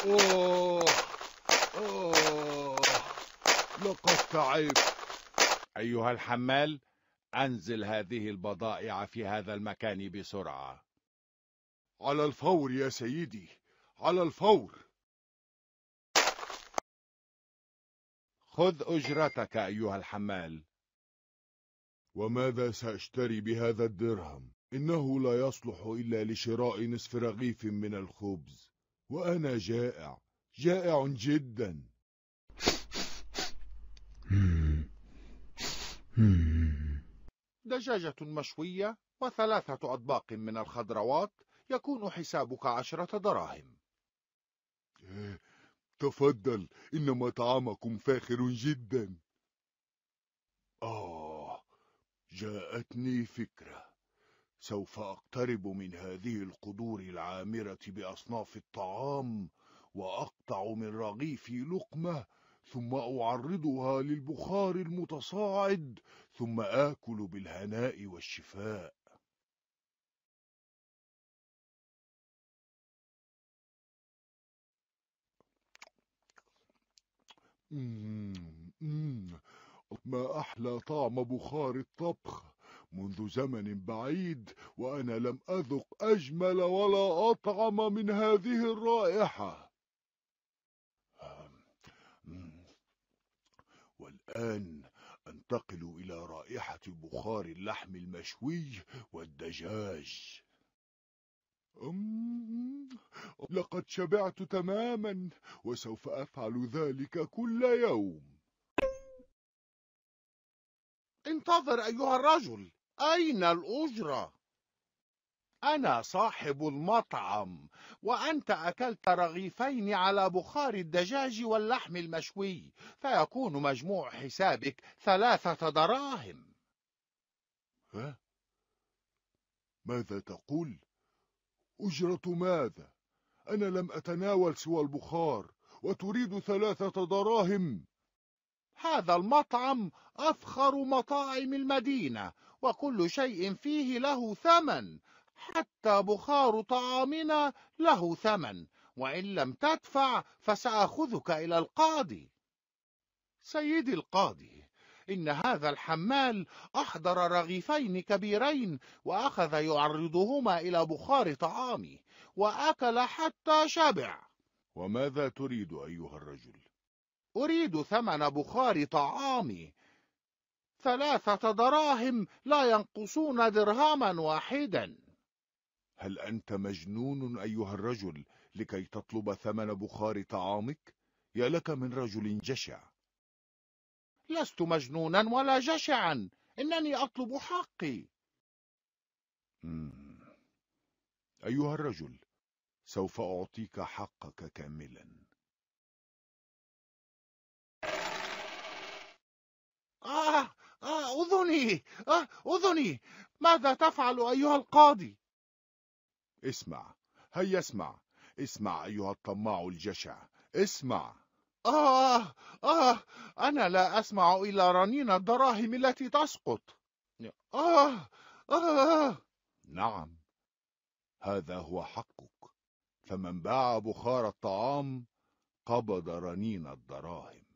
أوه أوه لقد تعبت أيها الحمال أنزل هذه البضائع في هذا المكان بسرعة على الفور يا سيدي على الفور خذ أجرتك أيها الحمال وماذا سأشتري بهذا الدرهم؟ إنه لا يصلح إلا لشراء نصف رغيف من الخبز وأنا جائع جائع جدا دجاجة مشوية وثلاثة أطباق من الخضروات يكون حسابك عشرة دراهم إيه، تفضل إن مطعمكم فاخر جدا آه جاءتني فكرة سوف أقترب من هذه القدور العامرة بأصناف الطعام وأقطع من رغيفي لقمة ثم أعرضها للبخار المتصاعد ثم آكل بالهناء والشفاء ما أحلى طعم بخار الطبخ منذ زمن بعيد وأنا لم أذق أجمل ولا أطعم من هذه الرائحة والآن أنتقل إلى رائحة بخار اللحم المشوي والدجاج لقد شبعت تماما وسوف أفعل ذلك كل يوم انتظر أيها الرجل أين الأجرة؟ أنا صاحب المطعم وأنت أكلت رغيفين على بخار الدجاج واللحم المشوي فيكون مجموع حسابك ثلاثة دراهم ها؟ ماذا تقول؟ أجرة ماذا؟ أنا لم أتناول سوى البخار وتريد ثلاثة دراهم هذا المطعم أفخر مطاعم المدينة وكل شيء فيه له ثمن حتى بخار طعامنا له ثمن وإن لم تدفع فسأخذك إلى القاضي سيدي القاضي إن هذا الحمال أحضر رغيفين كبيرين وأخذ يعرضهما إلى بخار طعامي وأكل حتى شبع وماذا تريد أيها الرجل؟ أريد ثمن بخار طعامي ثلاثة دراهم لا ينقصون درهما واحدا هل أنت مجنون أيها الرجل لكي تطلب ثمن بخار طعامك؟ يا لك من رجل جشع لست مجنونا ولا جشعا إنني أطلب حقي أيها الرجل سوف أعطيك حقك كاملا آه آه، أذني آه، أذني ماذا تفعل أيها القاضي اسمع هيا اسمع اسمع أيها الطماع الجشع اسمع آه آه أنا لا أسمع إلى رنين الدراهم التي تسقط آه آه نعم هذا هو حقك فمن باع بخار الطعام قبض رنين الدراهم